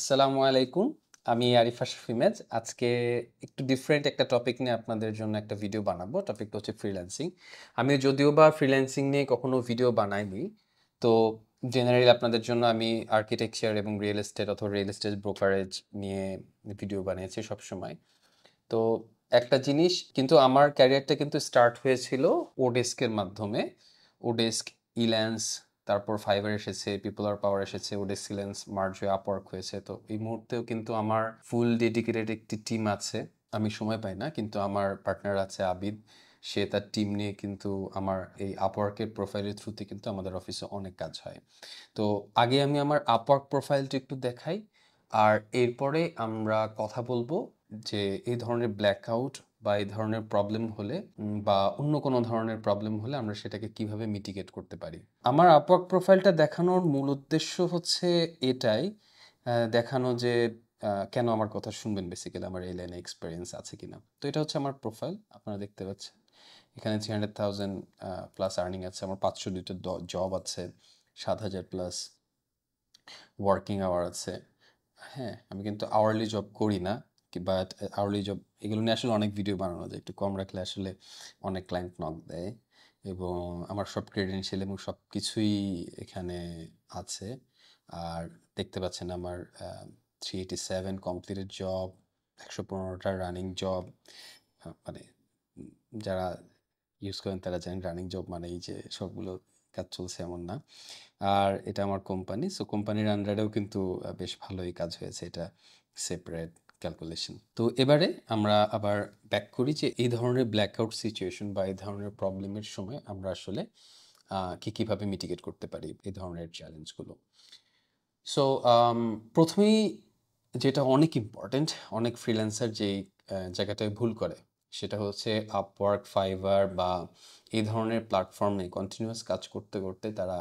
আসসালামু আলাইকুম আমি আরিফা শফিমেজ আজকে একটু ডিফারেন্ট একটা টপিক নিয়ে আপনাদের জন্য একটা ভিডিও বানাবো টপিকটা হচ্ছে ফ্রিল্যান্সিং আমি যদিও বা ফ্রিল্যান্সিং নিয়ে কখনো ভিডিও বানাইনি তো জেনারেলি আপনাদের জন্য আমি আর্কিটেকচার এবং রিয়েল এস্টেট অথবা রিয়েল এস্টেট ব্রোকারেজ নিয়ে ভিডিও বানিয়েছি সবসময় তো একটা জিনিস কিন্তু আমার ক্যারিয়ারটা কিন্তু স্টার্ট হয়েছিল ওডেস্কের মাধ্যমে ওডেস্ক ইল্যান্স তারপর ফাইবার এসেছে পিপুলার পাওয়ার এসেছে ওডেসিলেন্স মার্জ হয়ে আপওয়ার্ক হয়েছে তো এই মুহূর্তেও কিন্তু আমার ফুল ডেডিকেটেড একটি টিম আছে আমি সময় পাই না কিন্তু আমার পার্টনার আছে আবিদ সে তার টিম নিয়ে কিন্তু আমার এই আপওয়ার্কের প্রোফাইলের থ্রুতে কিন্তু আমাদের অফিসে অনেক কাজ হয় তো আগে আমি আমার আপওয়ার্ক প্রোফাইলটা একটু দেখাই আর এরপরে আমরা কথা বলবো যে এই ধরনের ব্ল্যাকআউট বা এই ধরনের প্রবলেম হলে বা অন্য কোনো ধরনের প্রবলেম হলে আমরা সেটাকে কিভাবে মিটিগেট করতে পারি আমার আপওয়ার্ক প্রোফাইলটা দেখানোর মূল উদ্দেশ্য হচ্ছে এটাই দেখানো যে কেন আমার কথা শুনবেন বেসিক্যালি আমার এই লাইনে এক্সপিরিয়েন্স আছে কিনা তো এটা হচ্ছে আমার প্রোফাইল আপনারা দেখতে পাচ্ছেন এখানে three hundred thousand plus earning আছে আমার পাঁচশো দুইটা জব আছে সাত হাজার প্লাস ওয়ার্কিং আওয়ার আছে হ্যাঁ আমি কিন্তু আওয়ারলি জব করি না বাট আওয়ারলি জব এগুলো নিয়ে আসলে অনেক ভিডিও বানানো যায় একটু কম রাখলে আসলে অনেক ক্লায়েন্ট নক দেয় এবং আমার সব ক্রেডেন্সিয়াল এবং সব কিছুই এখানে আছে আর দেখতে পাচ্ছেন আমার three eighty seven completed job একশো পনেরোটা রানিং জব মানে যারা ইউজ করেন তারা জানেন রানিং জব মানে এই যে সবগুলো কাজ চলছে এমন না আর এটা আমার কোম্পানি সো কোম্পানির আন্ডারেও কিন্তু বেশ ভালোই কাজ হয়েছে এটা সেপারেট ক্যালকুলেশন তো এবারে আমরা আবার ব্যাক করি যে এই ধরনের ব্ল্যাকআউট সিচুয়েশন বা এই ধরনের প্রবলেমের সময় আমরা আসলে কী কীভাবে মিটিগেট করতে পারি এই ধরনের চ্যালেঞ্জগুলো সো প্রথমেই যেটা অনেক ইম্পর্ট্যান্ট অনেক ফ্রিল্যান্সার যে জায়গাটায় ভুল করে সেটা হচ্ছে আপওয়ার্ক ফাইবার বা এই ধরনের প্ল্যাটফর্মে কন্টিনিউয়াস কাজ করতে করতে তারা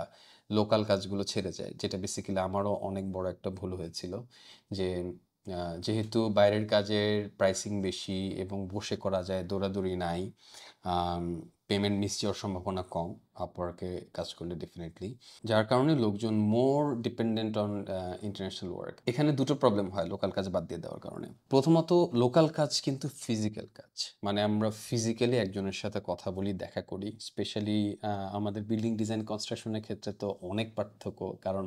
লোকাল কাজগুলো ছেড়ে যায় যেটা বেসিক্যালি আমারও অনেক বড় একটা ভুল হয়েছিল যে যেহেতু বাইরের কাজের প্রাইসিং বেশি এবং বসে করা যায় দৌড়াদৌড়ি নাই পেমেন্ট মিস যাওয়ার সম্ভাবনা কম আপওয়ার্কে কাজ করলে ডেফিনেটলি যার কারণে লোকজন more dependent on international work এখানে দুটো প্রবলেম হয় লোকাল কাজ বাদ দিয়ে দেওয়ার কারণে প্রথমত লোকাল কাজ কিন্তু ফিজিক্যাল কাজ মানে আমরা ফিজিক্যালি একজনের সাথে কথা বলি দেখা করি স্পেশালি আমাদের বিল্ডিং ডিজাইন কনস্ট্রাকশনের ক্ষেত্রে তো অনেক পার্থক্য কারণ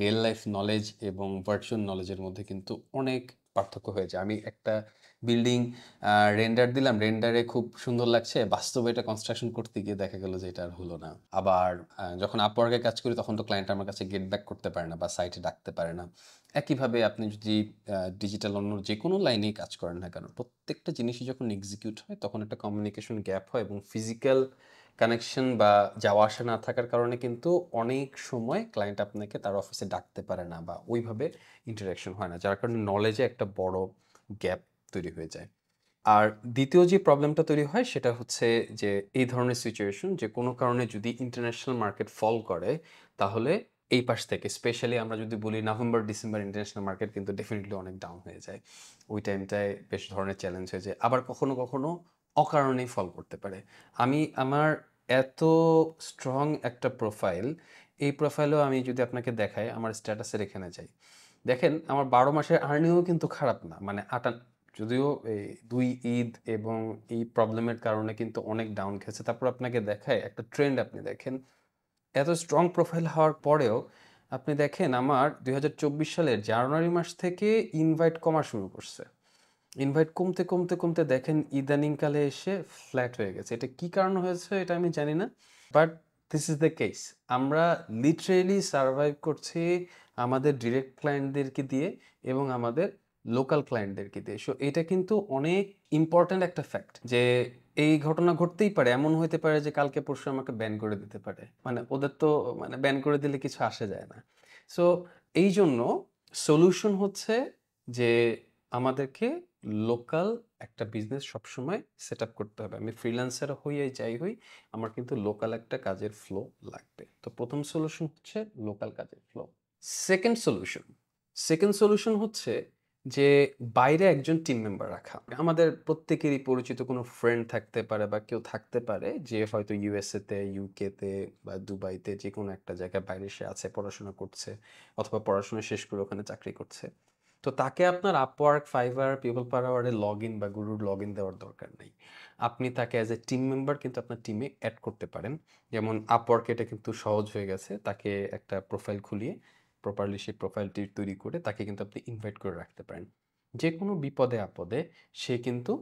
রিয়েল লাইফ নলেজ এবং ভার্চুয়াল নলেজের মধ্যে কিন্তু অনেক পার্থক্য হয়ে যায় আমি একটা বিল্ডিং রেন্ডার দিলাম রেন্ডারে খুব সুন্দর লাগছে বাস্তবে এটা কনস্ট্রাকশন করতে গিয়ে দেখা গেলো যে এটা আর হলো না আবার যখন আপওয়ার্কে কাজ করি তখন তো ক্লায়েন্ট আমার কাছে গেট ব্যাক করতে পারে না বা সাইটে ডাকতে পারে না একইভাবে আপনি যদি ডিজিটাল অন্য যে কোনো লাইনে কাজ করেন না কেন প্রত্যেকটা জিনিসই যখন এক্সিকিউট হয় তখন একটা কমিউনিকেশন গ্যাপ হয় এবং ফিজিক্যাল কানেকশন বা যাওয়া আসা না থাকার কারণে কিন্তু অনেক সময় ক্লায়েন্ট আপনাকে তার অফিসে ডাকতে পারে না বা ওইভাবে ইন্টারাকশন হয় না যার কারণে নলেজে একটা বড় গ্যাপ তৈরি হয়ে যায় আর দ্বিতীয় যে প্রবলেমটা তৈরি হয় সেটা হচ্ছে যে এই ধরনের সিচুয়েশন যে কোনো কারণে যদি ইন্টারন্যাশনাল মার্কেট ফল করে তাহলে এই পাশ থেকে স্পেশালি আমরা যদি বলি নভেম্বর ডিসেম্বর ইন্টারন্যাশনাল মার্কেট কিন্তু ডেফিনেটলি অনেক ডাউন হয়ে যায় ওই টাইমটায় বেশ ধরনের চ্যালেঞ্জ হয়ে যায় আবার কখনো কখনো অকারণেই ফল করতে পারে আমি আমার এত স্ট্রং একটা প্রোফাইল এই প্রোফাইলও আমি যদি আপনাকে দেখাই আমার স্ট্যাটাসের এখানে যাই দেখেন আমার বারো মাসের আর্নিংও কিন্তু খারাপ না মানে আটান যদিও এই দুই ঈদ এবং এই প্রবলেমের কারণে কিন্তু অনেক ডাউন খেয়েছে তারপর আপনাকে দেখায় একটা ট্রেন্ড আপনি দেখেন এত স্ট্রং প্রোফাইল হওয়ার পরেও আপনি দেখেন আমার দুই সালের জানুয়ারি মাস থেকে ইনভাইট কমা শুরু করছে ইনভাইট কমতে কমতে কমতে দেখেন ইদানিংকালে এসে ফ্ল্যাট হয়ে গেছে এটা কি কারণ হয়েছে এটা আমি জানি না but this is the case আমরা লিটারেলি সার্ভাইভ করছি আমাদের ডিরেক্ট ক্লায়েন্টদেরকে দিয়ে এবং আমাদের লোকাল ক্লায়েন্টদেরকে দিয়ে সো এটা কিন্তু অনেক ইম্পর্ট্যান্ট একটা ফ্যাক্ট যে এই ঘটনা ঘটতেই পারে এমন হইতে পারে যে কালকে পরশু আমাকে ব্যান করে দিতে পারে মানে ওদের তো মানে ব্যান করে দিলে কিছু আসে যায় না সো এই জন্য সলিউশন হচ্ছে যে আমাদেরকে লোকাল একটা বিজনেস সবসময় সেট আপ করতে হবে আমি ফ্রিল্যান্সার হই যাই হই আমার কিন্তু লোকাল একটা কাজের ফ্লো লাগবে তো প্রথম সলিউশন হচ্ছে লোকাল কাজের flow second solution second solution হচ্ছে যে বাইরে একজন টিম মেম্বার রাখা আমাদের প্রত্যেকেরই পরিচিত কোনো ফ্রেন্ড থাকতে পারে বা কেউ থাকতে পারে যে হয়তো ইউএসএতে ইউকেতে বা দুবাইতে যে কোনো একটা জায়গায় বাইরে সে আছে পড়াশোনা করছে অথবা পড়াশোনা শেষ করে ওখানে চাকরি করছে তো তাকে আপনার আপওয়ার্ক ফাইবার পিপল পার আওয়ারে লগ ইন বা গুরুর লগ ইন দেওয়ার দরকার নেই আপনি তাকে অ্যাজ এ টিম মেম্বার কিন্তু আপনার টিমে অ্যাড করতে পারেন যেমন আপওয়ার্ক এটা কিন্তু সহজ হয়ে গেছে তাকে একটা প্রোফাইল খুলিয়ে প্রপারলি সেই প্রোফাইলটি তৈরি করে তাকে কিন্তু আপনি ইনভাইট করে রাখতে পারেন যে কোনো বিপদে আপদে সে কিন্তু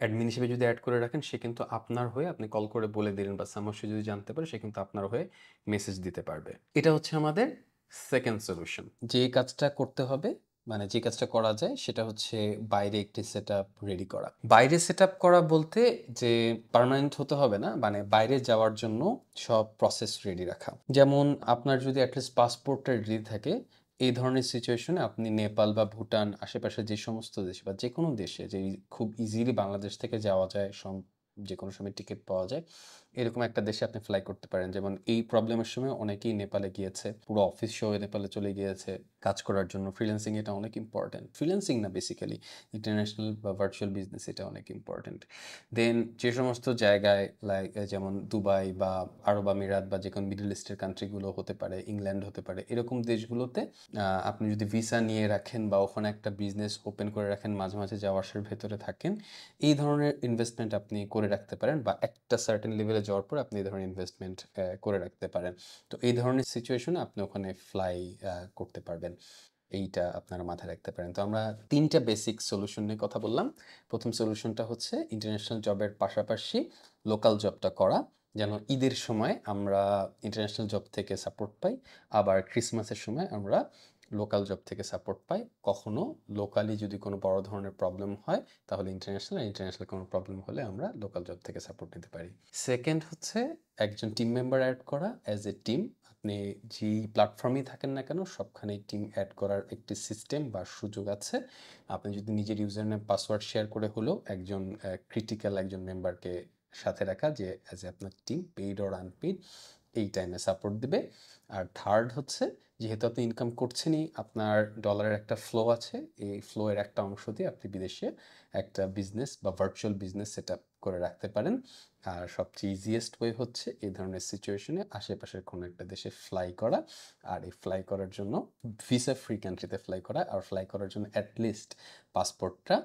অ্যাডমিন হিসেবে যদি অ্যাড করে রাখেন সে কিন্তু আপনার হয়ে আপনি কল করে বলে দিলেন বা সমস্যা যদি জানতে পারে সে কিন্তু আপনার হয়ে মেসেজ দিতে পারবে এটা হচ্ছে আমাদের সেকেন্ড সলিউশন যে কাজটা করতে হবে মানে যে কাজটা করা যায় সেটা হচ্ছে বাইরে একটি সেট রেডি করা বাইরে সেট করা বলতে যে পারমানেন্ট হতে হবে না মানে বাইরে যাওয়ার জন্য সব প্রসেস রেডি রাখা যেমন আপনার যদি অ্যাটলিস্ট পাসপোর্টটা রেডি থাকে এই ধরনের সিচুয়েশনে আপনি নেপাল বা ভুটান আশেপাশে যে সমস্ত দেশে বা যে কোনো দেশে যে খুব ইজিলি বাংলাদেশ থেকে যাওয়া যায় যে কোনো সময় টিকিট পাওয়া যায় এরকম একটা দেশে আপনি ফ্লাই করতে পারেন যেমন এই প্রবলেমের সময় অনেকেই নেপালে গিয়েছে পুরো অফিস সহ নেপালে চলে গিয়েছে কাজ করার জন্য ফ্রিল্যান্সিং এটা অনেক ইম্পর্ট্যান্ট ফ্রিল্যান্সিং না বেসিক্যালি ইন্টারন্যাশনাল বা ভার্চুয়াল বিজনেস এটা অনেক ইম্পর্ট্যান্ট দেন যে সমস্ত জায়গায় লাইক যেমন দুবাই বা আরব আমিরাত বা যে কোনো মিডল ইস্টের কান্ট্রিগুলো হতে পারে ইংল্যান্ড হতে পারে এরকম দেশগুলোতে আপনি যদি ভিসা নিয়ে রাখেন বা ওখানে একটা বিজনেস ওপেন করে রাখেন মাঝে মাঝে যাওয়া আসার ভেতরে থাকেন এই ধরনের ইনভেস্টমেন্ট আপনি করে রাখতে পারেন বা একটা সার্টেন লেভেলে যাওয়ার পর আপনি এই ধরনের ইনভেস্টমেন্ট করে রাখতে পারেন তো এই ধরনের সিচুয়েশনে আপনি ওখানে ফ্লাই করতে পারবেন এইটা আপনারা মাথায় রাখতে পারেন তো আমরা তিনটা বেসিক সলিউশন নিয়ে কথা বললাম প্রথম সলিউশনটা হচ্ছে ইন্টারন্যাশনাল জবের পাশাপাশি লোকাল জবটা করা যেন ঈদের সময় আমরা ইন্টারন্যাশনাল জব থেকে সাপোর্ট পাই আবার ক্রিসমাসের সময় আমরা লোকাল জব থেকে সাপোর্ট পাই কখনো লোকালি যদি কোনো বড় ধরনের প্রবলেম হয় তাহলে ইন্টারন্যাশনাল ইন্টারন্যাশনাল কোনো প্রবলেম হলে আমরা লোকাল জব থেকে সাপোর্ট নিতে পারি সেকেন্ড হচ্ছে একজন টিম মেম্বার অ্যাড করা অ্যাজ এ টিম আপনি যেই প্ল্যাটফর্মেই থাকেন না কেন সবখানে টিম অ্যাড করার একটি সিস্টেম বা সুযোগ আছে আপনি যদি নিজের ইউজার নেম পাসওয়ার্ড শেয়ার করে হলেও একজন ক্রিটিক্যাল একজন মেম্বারকে সাথে রাখা যে অ্যাজ এ আপনার টিম পেইড অর আনপেইড এই টাইমে সাপোর্ট দেবে আর থার্ড হচ্ছে যেহেতু আপনি ইনকাম করছেনই আপনার ডলারের একটা ফ্লো আছে এই ফ্লোয়ের একটা অংশ দিয়ে আপনি বিদেশে একটা বিজনেস বা ভার্চুয়াল বিজনেস সেট করে রাখতে পারেন আর সবচেয়ে ইজিয়েস্ট ওয়ে হচ্ছে এই ধরনের সিচুয়েশনে আশেপাশের কোনো একটা দেশে ফ্লাই করা আর এই ফ্লাই করার জন্য ভিসা ফ্রি কান্ট্রিতে ফ্লাই করা আর ফ্লাই করার জন্য অ্যাটলিস্ট পাসপোর্টটা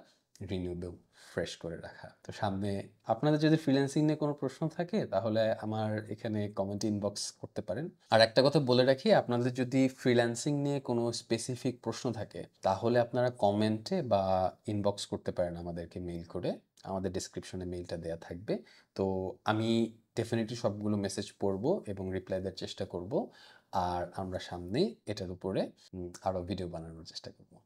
রিনিউয়েবল ফ্রেশ করে রাখা তো সামনে আপনাদের যদি ফ্রিল্যান্সিং নিয়ে কোনো প্রশ্ন থাকে তাহলে আমার এখানে কমেন্ট ইনবক্স করতে পারেন আর একটা কথা বলে রাখি আপনাদের যদি ফ্রিল্যান্সিং নিয়ে কোনো স্পেসিফিক প্রশ্ন থাকে তাহলে আপনারা কমেন্টে বা ইনবক্স করতে পারেন আমাদেরকে মেইল করে আমাদের ডিসক্রিপশনে মেইলটা দেওয়া থাকবে তো আমি ডেফিনেটলি সবগুলো মেসেজ পড়ব এবং রিপ্লাই দেওয়ার চেষ্টা করব আর আমরা সামনে এটার উপরে আরও ভিডিও বানানোর চেষ্টা করব